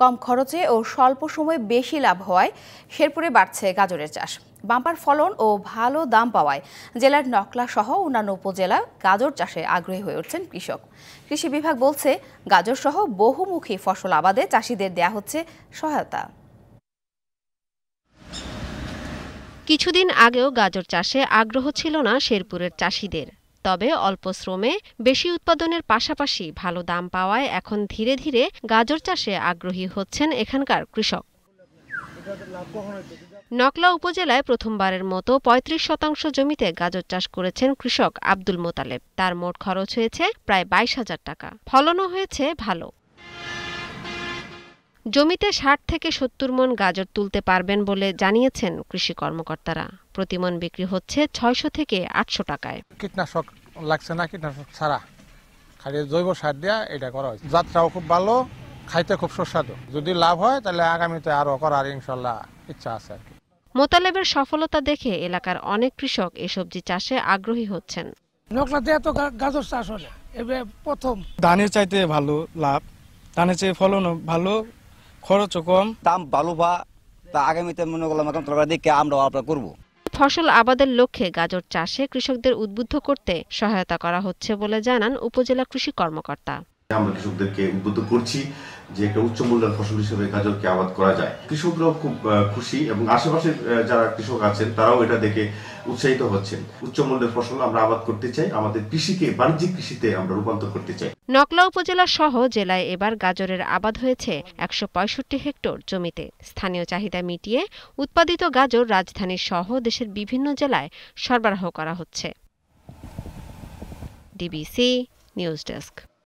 কম খরচে ও স্বল্প সময়ে বেশি লাভ হওয়ায় শেরপুরে বাড়ছে গাজরের চাষ বাম্পার ফলন ও ভালো দাম পাওয়ায় জেলার নকলা সহ অন্যান্য উপজেলা গাজর চাষে আগ্রহী হয়ে উঠছেন কৃষক কৃষি বিভাগ বলছে গাজর সহ বহুমুখী ফসল আবাদে চাষিদের দেয়া হচ্ছে সহায়তা কিছুদিন আগেও গাজর চাষে আগ্রহ ছিল না শেরপুরের চাষিদের তবে অল্প শ্রমে বেশি উৎপাদনের পাশাপাশি ভালো দাম পাওয়ায় এখন ধীরে ধীরে গাজর চাষে আগ্রহী হচ্ছেন এখানকার কৃষক নকলা উপজেলায় প্রথমবারের মতো ৩৫ শতাংশ জমিতে গাজর চাষ করেছেন কৃষক আব্দুল মোতালেব তার মোট খরচ হয়েছে প্রায় বাইশ হাজার টাকা ফলনও হয়েছে ভালো জমিতে ষাট থেকে সত্তর মন গাজর তুলতে পারবেন বলে জানিয়েছেন কৃষি কর্মকর্তারা প্রতি মন বিক্রি হচ্ছে ছয়শো থেকে আটশো টাকায় কীটনাশক লাগছে না কীটনাশক ছাড়া খালি জৈব সার দেওয়া এটা করা হয়েছে যাত্রাও খুব ভালো খাইতে খুব সুস্বাদু যদি লাভ হয় তাহলে আগামীতে আরও করার ইনশাল্লাহ ইচ্ছা আছে আর কি মোতালেবের সফলতা দেখে এলাকার অনেক কৃষক এই সবজি চাষে আগ্রহী হচ্ছেন নকলাতে এত গাজর চাষ হলে প্রথম ধানের চাইতে ভালো লাভ ধানের চেয়ে ফলনও ভালো খরচও কম দাম ভালো বা তা আগামীতে মনে করলাম এখন তরকারি দিকে আমরা আপনার করবো ফসল আবাদের লক্ষ্যে গাজর চাষে কৃষকদের উদ্বুদ্ধ করতে সহায়তা করা হচ্ছে বলে জানান উপজেলা কৃষি কর্মকর্তা আমরা কৃষকদেরকে উদ্বুদ্ধ করছি যে একটা উচ্চ মূল্যের ফসল হিসেবে গাজরকে আবাদ করা যায় কৃষকরাও খুব খুশি এবং আশেপাশের যারা কৃষক আছেন তারাও এটা দেখে উৎসাহিত হচ্ছেন উচ্চ মূল্যের ফসল আমরা আবাদ করতে চাই আমাদের কৃষিকে বাণিজ্যিক কৃষিতে আমরা রূপান্তর করতে চাই নকলা উপজেলা সহ জেলায় এবার গাজরের আবাদ হয়েছে একশো হেক্টর জমিতে স্থানীয় চাহিদা মিটিয়ে উৎপাদিত গাজর রাজধানী সহ দেশের বিভিন্ন জেলায় সরবরাহ করা হচ্ছে ডিবিসি নিউজ ডেস্ক